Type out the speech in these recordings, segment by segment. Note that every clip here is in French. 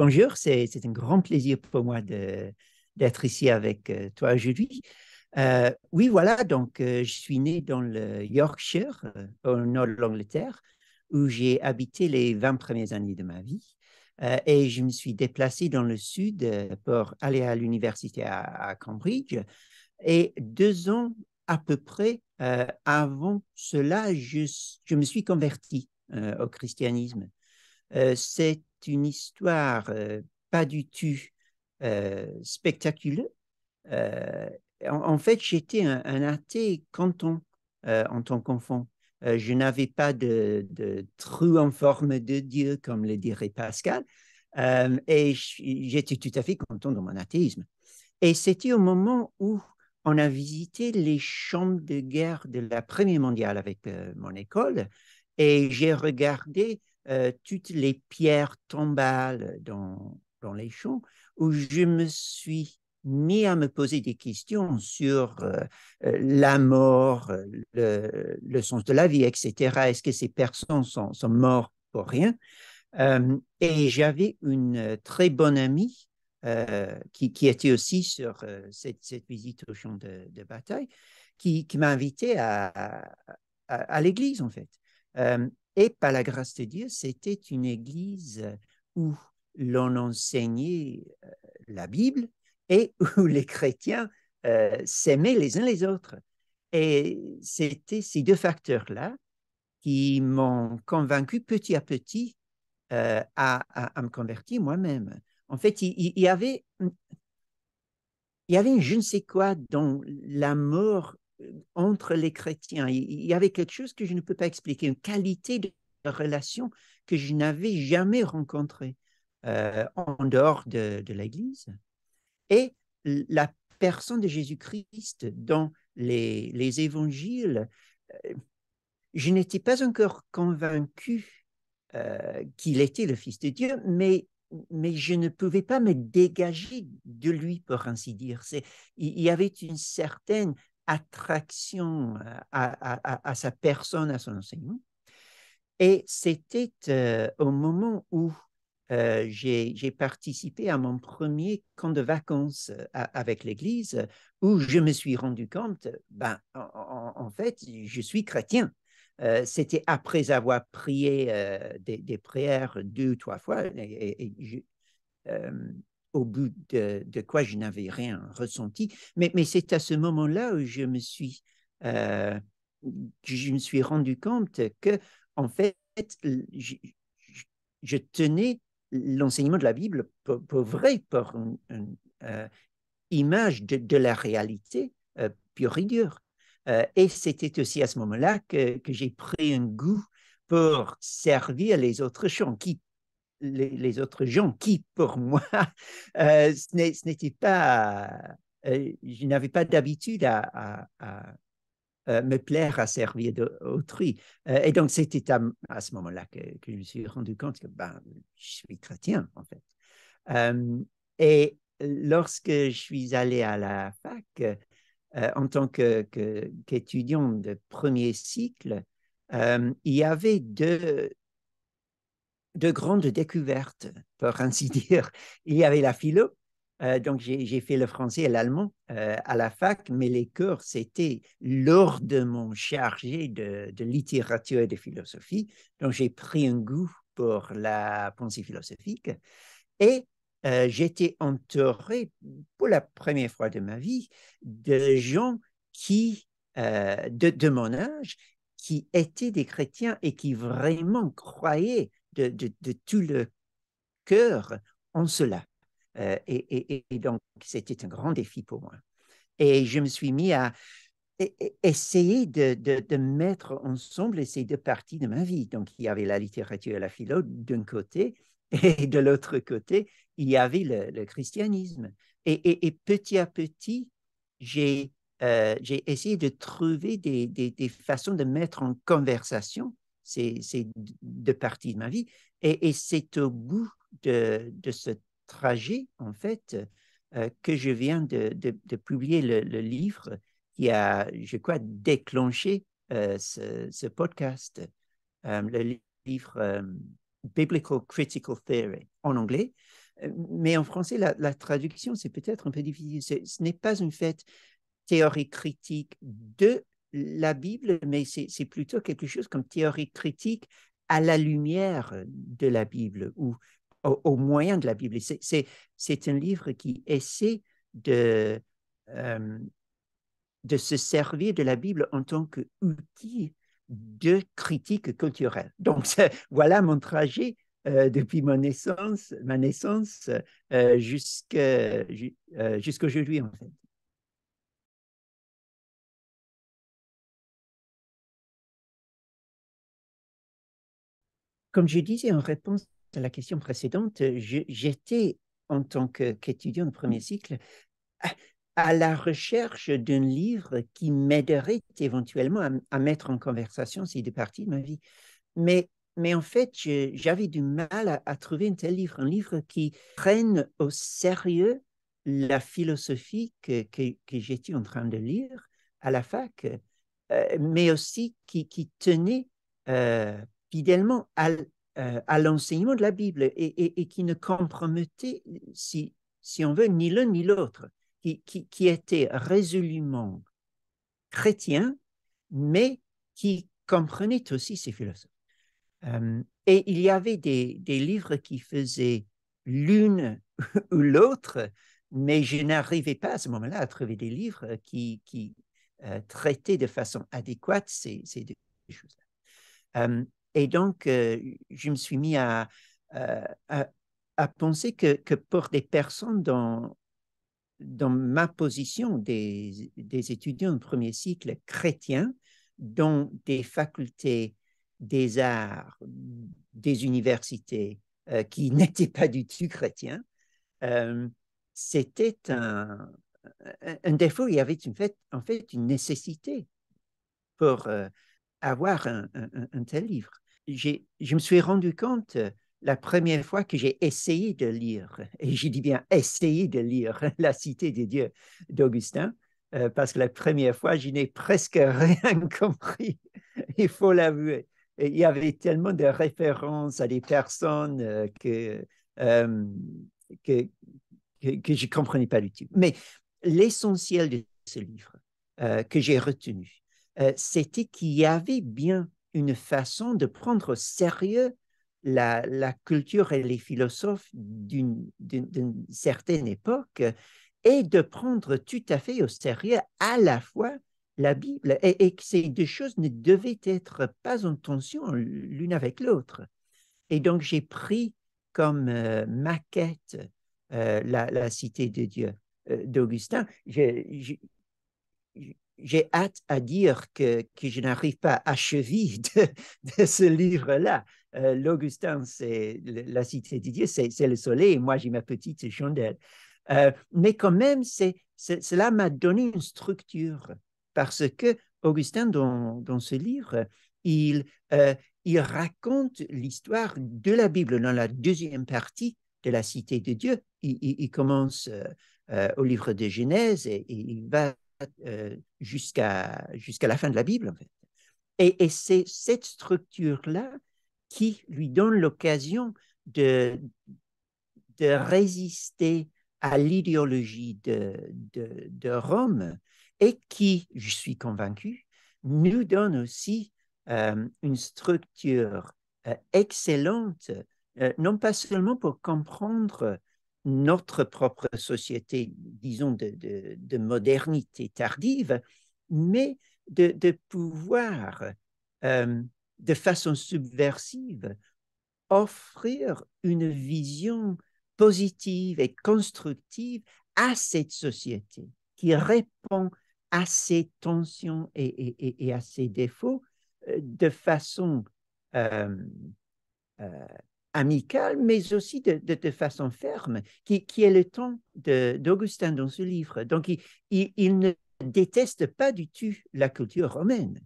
bonjour, c'est un grand plaisir pour moi d'être ici avec euh, toi aujourd'hui. oui, voilà, donc euh, je suis né dans le Yorkshire, euh, au nord de l'Angleterre, où j'ai habité les 20 premières années de ma vie. et je me suis déplacé dans le sud pour aller à l'université à, Cambridge. Et deux ans à peu près avant cela, je, je, me suis converti au christianisme. C'est une histoire euh, pas du tout euh, spectaculaire. Euh, en, fait, j'étais un, athée content en tant qu'enfant. je n'avais pas de, de, trou en forme de Dieu, comme le dirait Pascal, et j'étais tout à fait content dans mon athéisme. Et c'était au moment où on a visité les chambres de guerre de la Première mondiale avec mon école et j'ai regardé euh, toutes les pierres tombales dans, dans, les champs, où je me suis mis à me poser des questions sur euh, euh, la mort, le, sens de la vie, etc. Est-ce que ces personnes sont, sont mortes pour rien Et j'avais une très bonne amie qui, qui, était aussi sur cette, cette, visite au champ de, bataille, qui, qui m'a invité à, à, l'église, en fait. Et par la grâce de Dieu, c'était une église où l'on enseignait euh, la Bible et où les chrétiens euh, s'aimaient les uns les autres. Et c'était ces deux facteurs-là qui m'ont convaincu petit à petit euh, à, me convertir moi-même. En fait, il, y avait, il y avait je ne sais quoi dans l'amour entre les chrétiens. Il y avait quelque chose que je ne peux pas expliquer, une qualité de relation que je n'avais jamais rencontrée euh, en dehors de, l'Église. Et la personne de Jésus-Christ dans les, évangiles, euh, je n'étais pas encore convaincu euh, qu'il était le Fils de Dieu, mais, mais je ne pouvais pas me dégager de lui, pour ainsi dire. Il y avait une certaine attraction euh, à, sa personne, à son enseignement. Et c'était euh, au moment où euh, j'ai participé à mon premier camp de vacances avec l'Église, où je me suis rendu compte, ben, en, fait, je suis chrétien. c'était après avoir prié des, prières deux ou trois fois, au bout de, quoi je n'avais rien ressenti. Mais, c'est à ce moment-là où je me suis, euh, je me suis rendu compte que, en fait, je, tenais l'enseignement de la Bible pour, vrai, pour une, euh, image de, la réalité euh, pure et dure. et c'était aussi à ce moment-là que, que j'ai pris un goût pour servir les autres chants qui les, autres gens qui, pour moi, euh, ce n'était pas, euh, je n'avais pas d'habitude à, euh, me plaire à servir d'autrui. et donc, c'était à, ce moment-là que, je me suis rendu compte que ben, je suis chrétien, en fait. et lorsque je suis allé à la fac, en tant qu'étudiant que, de premier cycle, il y avait deux, de grandes découvertes, pour ainsi dire. Il y avait la philo, euh, donc j'ai fait le français et l'allemand euh, à la fac, mais les cours, c'était lourdement chargé de, littérature et de philosophie. Donc j'ai pris un goût pour la pensée philosophique. Et euh, j'étais entouré, pour la première fois de ma vie, de gens qui, de mon âge, qui étaient des chrétiens et qui vraiment croyaient de, tout le cœur en cela. Euh, et, donc, c'était un grand défi pour moi. Et je me suis mis à essayer de, mettre ensemble ces deux parties de ma vie. Donc, il y avait la littérature et la philo d'un côté, et de l'autre côté, il y avait le, christianisme. Et, petit à petit, j'ai euh, essayé de trouver des, façons de mettre en conversation c'est deux parties de ma vie. Et, c'est au bout de, ce trajet, en fait, euh, que je viens de, publier le, livre qui a, je crois, déclenché euh, ce, podcast, euh, le livre Biblical Critical Theory en anglais. Mais en français, la, traduction, c'est peut-être un peu difficile. Ce, ce n'est pas une fête théorie critique de la Bible, mais c'est plutôt quelque chose comme théorie critique à la lumière de la Bible ou au, moyen de la Bible. C'est un livre qui essaie euh, de, se servir de la Bible en tant qu'outil de critique culturelle. Donc voilà mon trajet euh, depuis naissance, ma naissance euh, euh jusqu'aujourd'hui en fait. Comme je disais en réponse à la question précédente, j'étais en tant qu'étudiant de premier cycle à, la recherche d'un livre qui m'aiderait éventuellement à, mettre en conversation ces deux parties de ma vie. Mais, mais en fait, j'avais du mal à, trouver un tel livre, un livre qui prenne au sérieux la philosophie que, j'étais en train de lire à la fac, euh, mais aussi qui, tenait euh, fidèlement euh, à, l'enseignement de la Bible et, qui ne compromettait, si, si on veut, ni l'un ni l'autre, qui, qui, était résolument chrétien, mais qui comprenait aussi ces philosophes. Euh, et il y avait des, livres qui faisaient l'une ou l'autre, mais je n'arrivais pas à ce moment-là à trouver des livres qui, qui euh, traitaient de façon adéquate ces, deux choses-là. Et donc, je me suis mis à, à, penser que, que, pour des personnes dans, dans ma position des, des étudiants de premier cycle chrétiens, dans des facultés des arts, des universités qui n'étaient pas du tout chrétiens, c'était un, un, défaut. Il y avait une en fait une nécessité pour avoir un tel livre je me suis rendu compte euh, la première fois que j'ai essayé de lire, et j'ai dit bien essayé de lire La Cité des Dieux d'Augustin, euh, parce que la première fois, je n'ai presque rien compris, il faut l'avouer. Il y avait tellement de références à des personnes euh, que, que, que, je ne comprenais pas du tout. Mais l'essentiel de ce livre que j'ai retenu, c'était qu'il y avait bien une façon de prendre au sérieux la, culture et les philosophes d'une certaine époque et de prendre tout à fait au sérieux à la fois la Bible et, que ces deux choses ne devaient être pas en tension l'une avec l'autre. Et donc j'ai pris comme euh, maquette euh, la, Cité de Dieu euh, d'Augustin j'ai hâte à dire que, que je n'arrive pas à cheville de, ce livre-là. Euh, L'Augustin, c'est la cité de Dieu, c'est le soleil, et moi j'ai ma petite chandelle. Euh, mais quand même, c'est cela m'a donné une structure parce que Augustin, dans, ce livre, il, euh, il raconte l'histoire de la Bible dans la deuxième partie de la cité de Dieu. Il, commence au livre de Genèse et il va euh, jusqu'à la fin de la Bible, en fait. Et, c'est cette structure-là qui lui donne l'occasion de, de résister à l'idéologie de, de, Rome et qui, je suis convaincu, nous donne aussi euh, une structure euh, excellente, non pas seulement pour comprendre notre propre société, disons, de, modernité tardive, mais de, pouvoir, euh, de façon subversive, offrir une vision positive et constructive à cette société qui répond à ses tensions et, à ses défauts euh, de façon euh, amical, mais aussi de, de, façon ferme, qui, qui, est le ton d'Augustin dans ce livre. Donc, il, il, ne déteste pas du tout la culture romaine.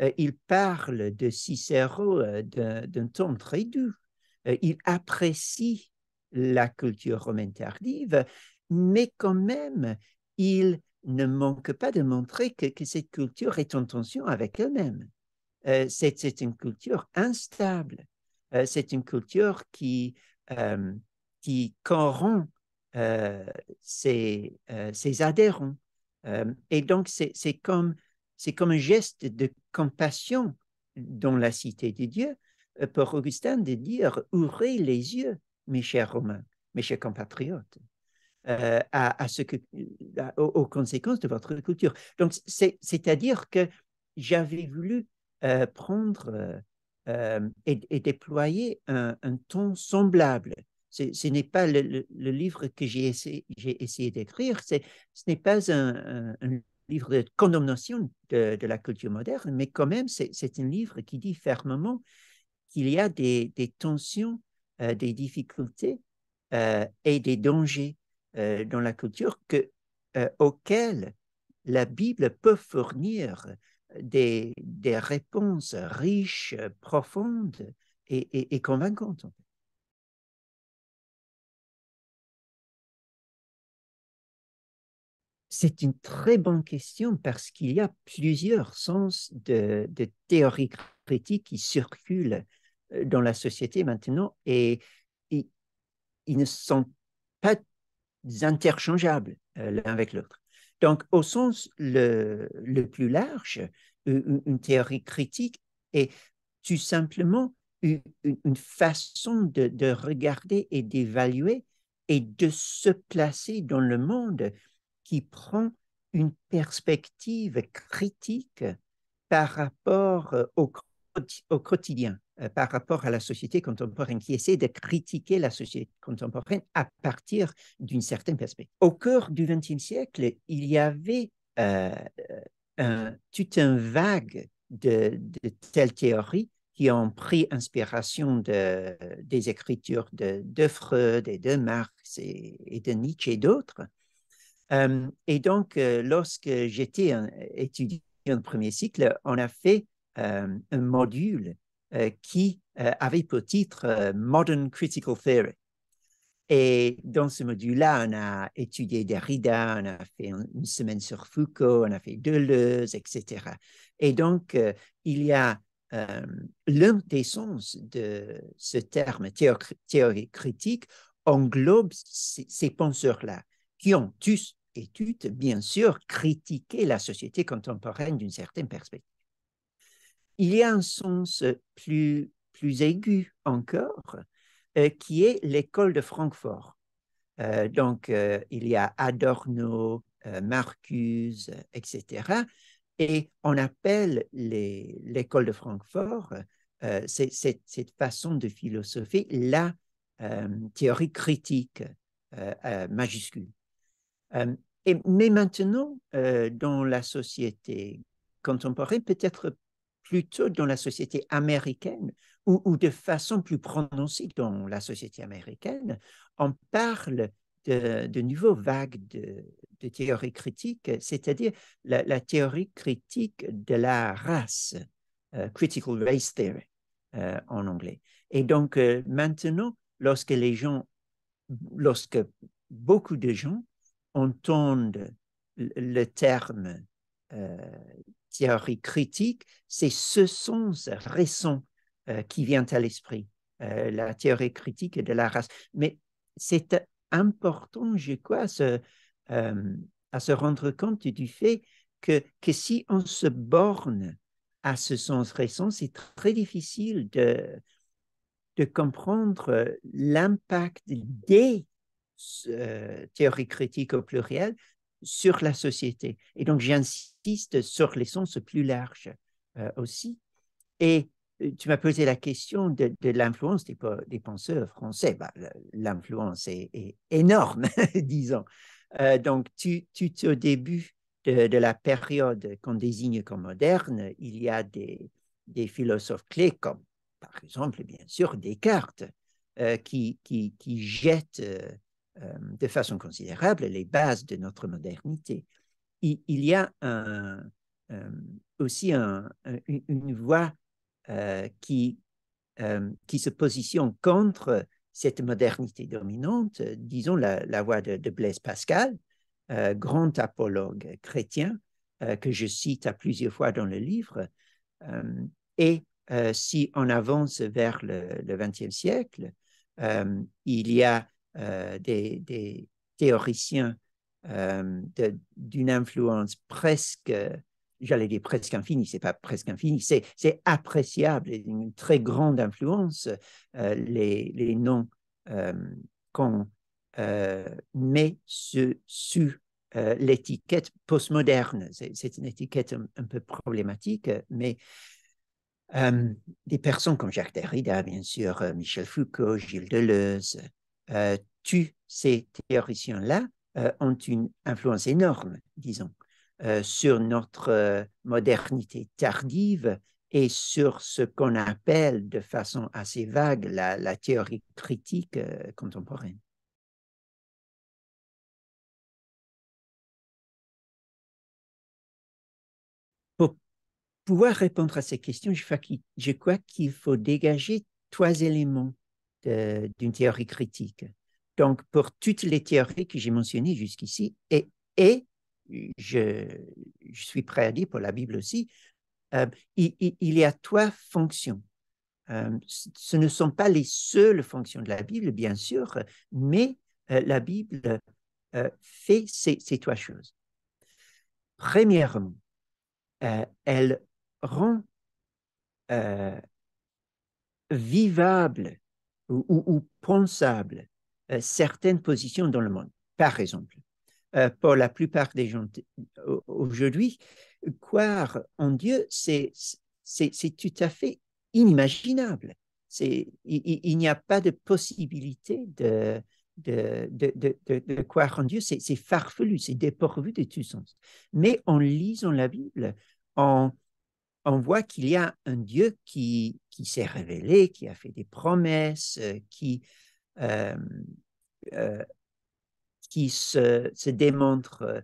Euh, il parle de Cicéron euh, d'un ton très doux. Euh, il apprécie la culture romaine tardive, mais quand même, il ne manque pas de montrer que, que cette culture est en tension avec elle-même. c'est une culture instable euh, c'est une culture qui, euh, qui corrompt euh, ses, adhérents. et donc, c'est comme, comme un geste de compassion dans la cité de Dieu pour Augustin de dire ouvrez les yeux, mes chers Romains, mes chers compatriotes, à, ce que, aux conséquences de votre culture. Donc, c'est-à-dire que j'avais voulu prendre et, euh, déployer un, ton semblable. Ce n'est pas le, livre que j'ai essayé, essayé d'écrire, ce n'est pas un, livre de condamnation de, la culture moderne, mais quand même, c'est un livre qui dit fermement qu'il y a des, tensions, euh, des difficultés euh, et des dangers dans la culture que, auxquels la Bible peut fournir des, réponses riches, profondes et, et, convaincantes. C'est une très bonne question parce qu'il y a plusieurs sens de, de théorie critique qui circulent euh, dans la société maintenant et ils ne sont pas interchangeables euh, l'un avec l'autre. Donc, au sens le, plus large, une, théorie critique est tout simplement une, façon de, regarder et d'évaluer et de se placer dans le monde qui prend une perspective critique par rapport euh, au au quotidien euh, par rapport à la société contemporaine, qui essaie de critiquer la société contemporaine à partir d'une certaine perspective. Au cœur du XXe siècle, il y avait euh, un, toute une vague de, telles théories qui ont pris inspiration de, des écritures de, de, Freud et de Marx et, de Nietzsche et d'autres. Euh, et donc, lorsque j'étais étudiant en premier cycle, on a fait euh, un module euh, qui euh, avait pour titre Modern Critical Theory. Et dans ce module-là, on a étudié Derrida, on a fait une semaine sur Foucault, on a fait Deleuze, etc. Et donc, il y a euh, l'un des sens de ce terme théorie critique englobe ces, ces penseurs-là, qui ont tous et toutes, bien sûr, critiqué la société contemporaine d'une certaine perspective. Il y a un sens plus, plus aigu encore, euh, qui est l'école de Francfort. Euh, donc, euh, il y a Adorno, Marcuse, etc. Et on appelle l'école de Francfort, cette, façon de philosopher, la théorie critique majuscule. mais maintenant, dans la société contemporaine, peut-être plutôt dans la société américaine ou, de façon plus prononcée dans la société américaine, on parle de, de nouveaux vagues de, théorie critique, c'est-à-dire la, théorie critique de la race, euh, critical race theory euh, en anglais. Et donc euh, maintenant, lorsque les gens, lorsque beaucoup de gens entendent le terme théorie critique, c'est ce sens récent euh, qui vient à l'esprit, euh, la théorie critique de la race. Mais c'est important, je crois, à se, euh, rendre compte du fait que, si on se borne à ce sens récent, c'est très difficile de, de comprendre l'impact des théories critiques au pluriel sur la société. Et donc, j'insiste sur les sens plus larges euh, aussi. Et euh, tu m'as posé la question de, l'influence des, penseurs français. Bah, l'influence est, énorme, disons. Euh, donc, tu, au début de, la période qu'on désigne comme moderne, il y a des, philosophes clés comme, par exemple, bien sûr, Descartes, qui, qui, qui, euh, de façon considérable les bases de notre modernité. Il, y a euh, aussi une voie euh, qui, qui se positionne contre cette modernité dominante, disons la, voix de, Blaise Pascal, grand apologue chrétien, que je cite à plusieurs fois dans le livre. et si on avance vers le XXe siècle, il y a euh, des, théoriciens euh, d'une influence presque, j'allais dire presque infinie, c'est pas presque infinie, c'est appréciable, une très grande influence, euh, les, noms qu'on met sous l'étiquette postmoderne. C'est une étiquette un, peu problématique, mais des personnes comme Jacques Derrida, bien sûr, Michel Foucault, Gilles Deleuze, euh, tue ces théoriciens-là euh, ont une influence énorme, disons, euh, sur notre modernité tardive et sur ce qu'on appelle de façon assez vague la, la théorie critique contemporaine. Pour pouvoir répondre à ces questions, je crois qu'il faut dégager trois éléments euh, d'une théorie critique. Donc, pour toutes les théories que j'ai mentionnées jusqu'ici, et, et je, suis prêt à dire pour la Bible aussi, euh, il, y a trois fonctions. Euh, ce ne sont pas les seules fonctions de la Bible, bien sûr, mais la Bible fait ces, ces, trois choses. Premièrement, elle rend vivable ou, ou, euh, certaines positions dans le monde. Par exemple, euh, pour la plupart des gens aujourd'hui, croire en Dieu, c'est tout à fait inimaginable. Il, il n'y a pas de possibilité de, de, de, de, de, croire en Dieu, c'est farfelu, c'est dépourvu de tout sens. Mais en lisant la Bible, en on voit qu'il y a un Dieu qui, qui s'est révélé, qui a fait des promesses, euh, qui, euh, euh, qui se, démontre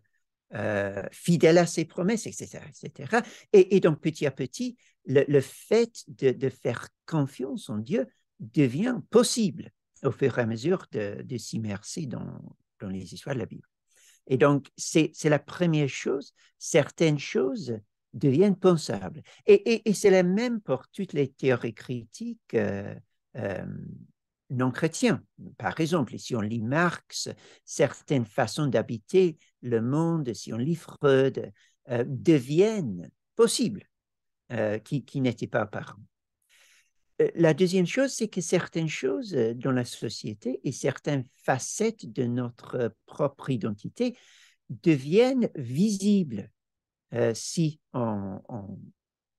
fidèle à ses promesses, etc. etc. Et, donc, petit à petit, le, fait de, faire confiance en Dieu devient possible au fur et à mesure de, de s'immerser dans, dans les histoires de la Bible. Et donc, c'est la première chose. Certaines choses deviennent pensables. Et, c'est la même pour toutes les théories critiques euh, euh, non chrétiennes. Par exemple, si on lit Marx, certaines façons d'habiter le monde, si on lit Freud, euh, deviennent possibles, qui, n'étaient pas apparents la deuxième chose, c'est que certaines choses dans la société et certaines facettes de notre propre identité deviennent visibles euh, si on, on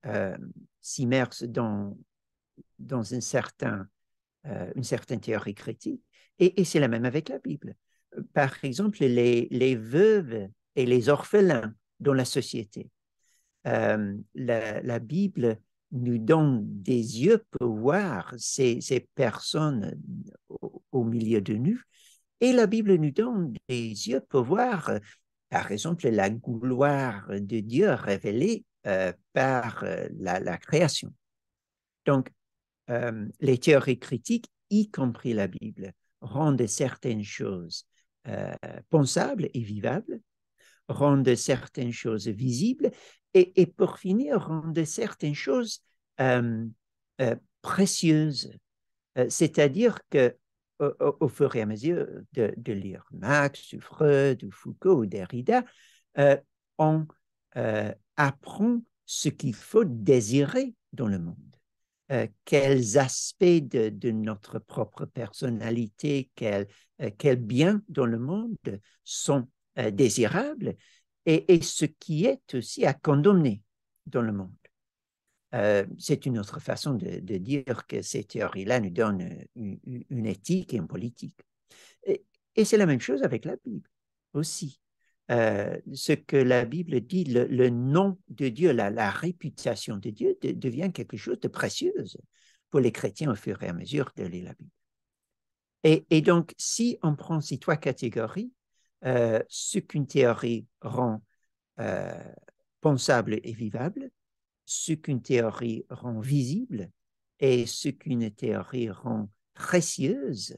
euh, s'immerse dans, dans un certain, euh, une certaine théorie critique. Et, c'est la même avec la Bible. Par exemple, les, veuves et les orphelins dans la société. la, Bible nous donne des yeux pour voir ces, personnes au, milieu de nous. Et la Bible nous donne des yeux pour voir par exemple, la gloire de Dieu révélée euh, par euh, la, création. Donc, euh, les théories critiques, y compris la Bible, rendent certaines choses pensables et vivables, rendent certaines choses visibles, et pour finir, rendent certaines choses précieuses. C'est-à-dire que au, fur et à mesure de, lire Marx, ou Freud, ou Foucault, ou Derrida, euh, on euh, apprend ce qu'il faut désirer dans le monde. Euh, quels aspects de, notre propre personnalité, quels biens dans le monde sont désirables et, ce qui est aussi à condamner dans le monde. Euh, c'est une autre façon de, dire que ces théories-là nous donnent une, éthique et une politique. Et, c'est la même chose avec la Bible aussi. Euh, ce que la Bible dit, le, nom de Dieu, la, réputation de Dieu devient quelque chose de précieux pour les chrétiens au fur et à mesure de lire la Bible. Et, donc, si on prend ces trois catégories, euh, ce qu'une théorie rend pensable et vivable, ce qu'une théorie rend visible et ce qu'une théorie rend précieuse.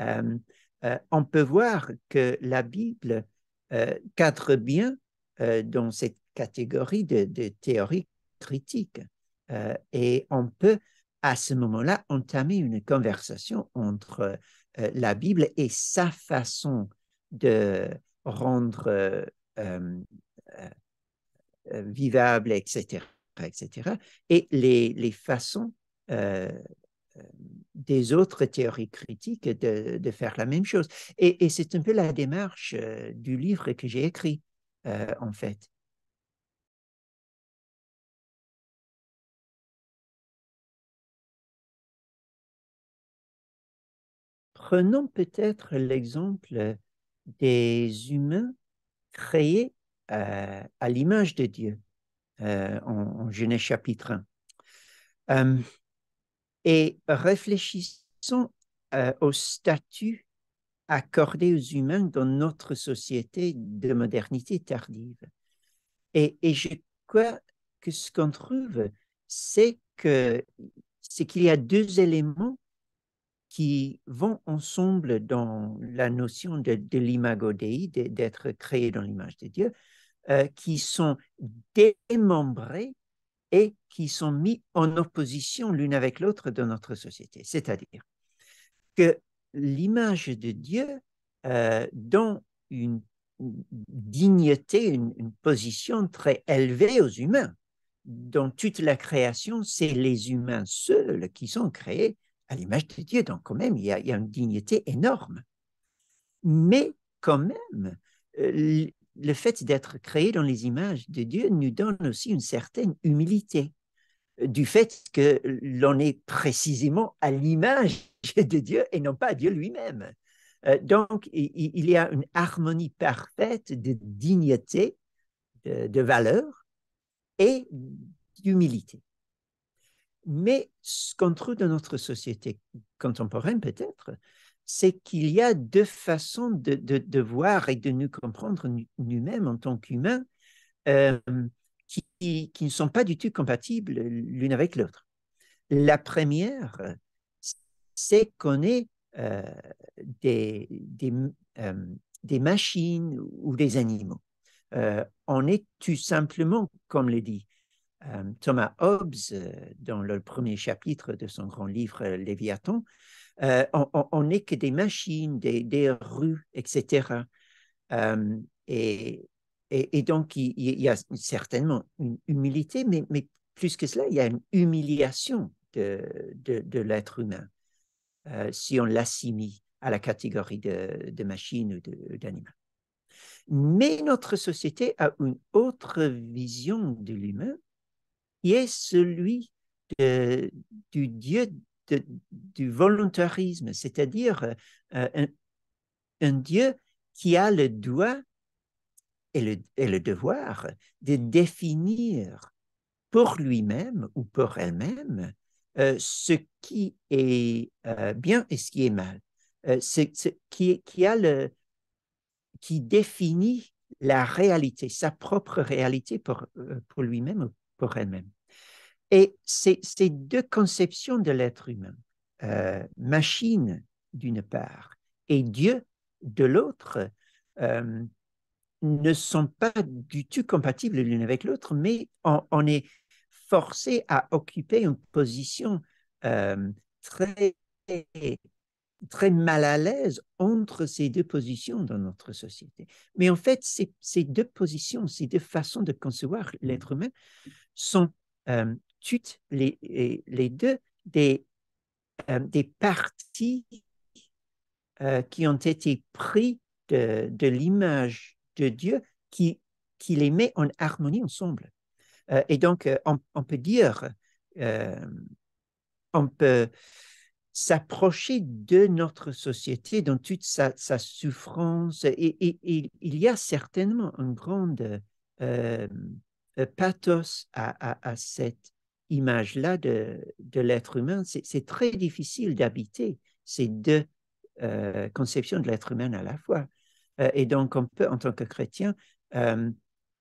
Euh, euh, on peut voir que la Bible euh, cadre bien dans cette catégorie de, de théorie critique et on peut à ce moment-là entamer une conversation entre la Bible et sa façon de rendre euh, vivables, etc., etc. Et les, façons euh, euh, des autres théories critiques de, faire la même chose. Et, et c'est un peu la démarche du livre que j'ai écrit, en fait. Prenons peut-être l'exemple des humains créés euh, à l'image de Dieu euh, en, Genèse chapitre 1. Euh, et réfléchissons au statut accordé aux humains dans notre société de modernité tardive. Et, je crois que ce qu'on trouve, c'est que c'est qu'il y a deux éléments qui vont ensemble dans la notion de, de l'imago d'être créé dans l'image de Dieu. Euh, qui sont démembrés et qui sont mis en opposition l'une avec l'autre dans notre société. C'est-à-dire que l'image de Dieu euh, dans une dignité, une, position très élevée aux humains. Dans toute la création, c'est les humains seuls qui sont créés à l'image de Dieu. Donc quand même, il y a, une dignité énorme. Mais quand même, euh, le fait d'être créé dans les images de Dieu nous donne aussi une certaine humilité euh, du fait que l'on est précisément à l'image de Dieu et non pas à Dieu lui-même. Euh, donc, il, y a une harmonie parfaite de dignité, de valeur et d'humilité. Mais ce qu'on trouve dans notre société contemporaine, peut-être, c'est qu'il y a deux façons de, voir et de nous comprendre nous-mêmes en tant qu'humains euh, qui, ne sont pas du tout compatibles l'une avec l'autre. La première, c'est qu'on est euh, des, euh, des, machines ou des animaux. on est tout simplement, comme le dit Thomas Hobbes dans le premier chapitre de son grand livre Léviathan, euh, on n'est que des machines, des, rues, etc. Euh, et, donc, il, y a certainement une humilité, mais, plus que cela, il y a une humiliation de, l'être humain euh, si on l'assimile à la catégorie de, de machine ou d'animal. Mais notre société a une autre vision de l'humain qui est celui du Dieu du volontarisme, c'est-à-dire euh, un, Dieu qui a le droit et le, devoir de définir pour lui-même ou pour elle-même euh, ce qui est euh, bien et ce qui est mal, qui, définit la réalité, sa propre réalité pour lui-même ou pour elle-même. Et ces, deux conceptions de l'être humain, euh, machine d'une part et Dieu de l'autre, euh, ne sont pas du tout compatibles l'une avec l'autre, mais on, est forcé à occuper une position euh, très, très mal à l'aise entre ces deux positions dans notre société. Mais en fait, ces, ces deux positions, ces deux façons de concevoir l'être humain sont toutes euh, les, deux des, euh, parties euh, qui ont été prises de, l'image de Dieu qui, qui les met en harmonie ensemble. et donc, on, peut dire, on peut s'approcher de notre société dans toute sa, souffrance. Et, il y a certainement un grand pathos à, cette image-là de, l'être humain, c'est très difficile d'habiter ces deux euh, conceptions de l'être humain à la fois. Euh, et donc, on peut, en tant que chrétien, euh,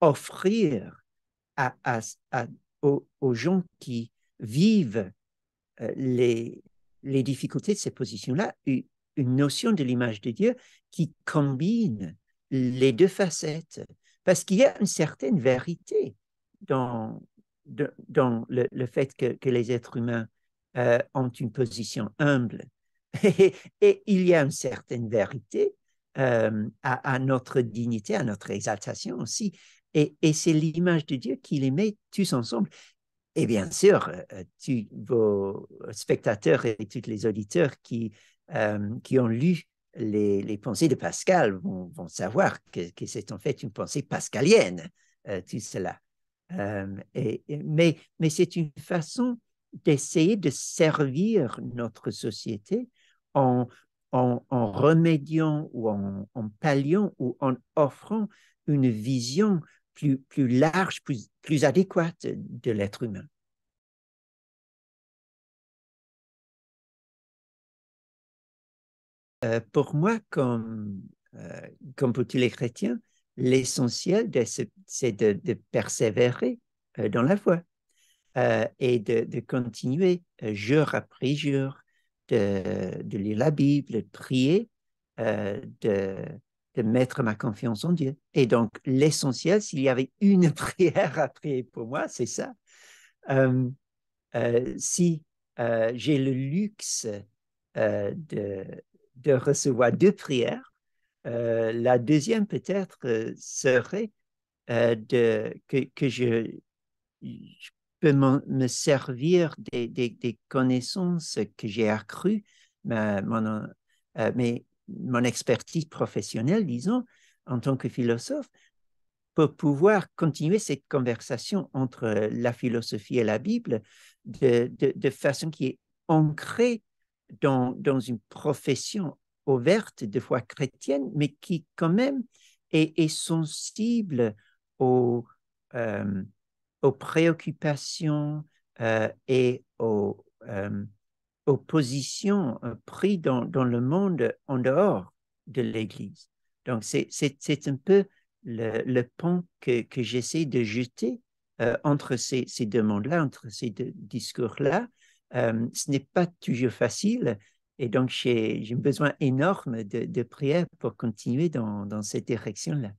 offrir aux, gens qui vivent les, les difficultés de ces positions-là une notion de l'image de Dieu qui combine les deux facettes, parce qu'il y a une certaine vérité dans, dans le, fait que, les êtres humains euh, ont une position humble. Et, il y a une certaine vérité euh, à, notre dignité, à notre exaltation aussi. Et, c'est l'image de Dieu qu'il les tous ensemble. Et bien sûr, euh, tu, vos spectateurs et tous les auditeurs qui, qui ont lu les, pensées de Pascal vont, savoir que, que c'est en fait une pensée pascalienne, tout cela. Euh, mais mais c'est une façon d'essayer de servir notre société en, en, remédiant ou en, en, palliant ou en offrant une vision plus, plus large, plus, plus adéquate de l'être humain. Euh, pour moi, comme, euh, comme pour tous les chrétiens, l'essentiel, c'est de, persévérer euh, dans la foi euh, et de, continuer euh, jour après jour, de, de lire la Bible, de prier, de, mettre ma confiance en Dieu. Et donc, l'essentiel, s'il y avait une prière à prier pour moi, c'est ça. si j'ai le luxe de recevoir deux prières, euh, la deuxième, peut-être, euh, serait euh, de, que, je, peux me servir des, connaissances que j'ai accrues, ma, mon, expertise professionnelle, disons, en tant que philosophe, pour pouvoir continuer cette conversation entre la philosophie et la Bible de, façon qui est ancrée dans, dans une profession ouverte, de foi chrétienne, mais qui quand même est, sensible aux, euh, préoccupations euh, et aux, euh, positions prises dans, le monde en dehors de l'Église. Donc, c'est un peu le, pont que, j'essaie de jeter entre ces, deux demandes-là, entre ces deux discours-là. ce n'est pas toujours facile, et donc, j'ai un besoin énorme de, de prière pour continuer dans cette direction-là.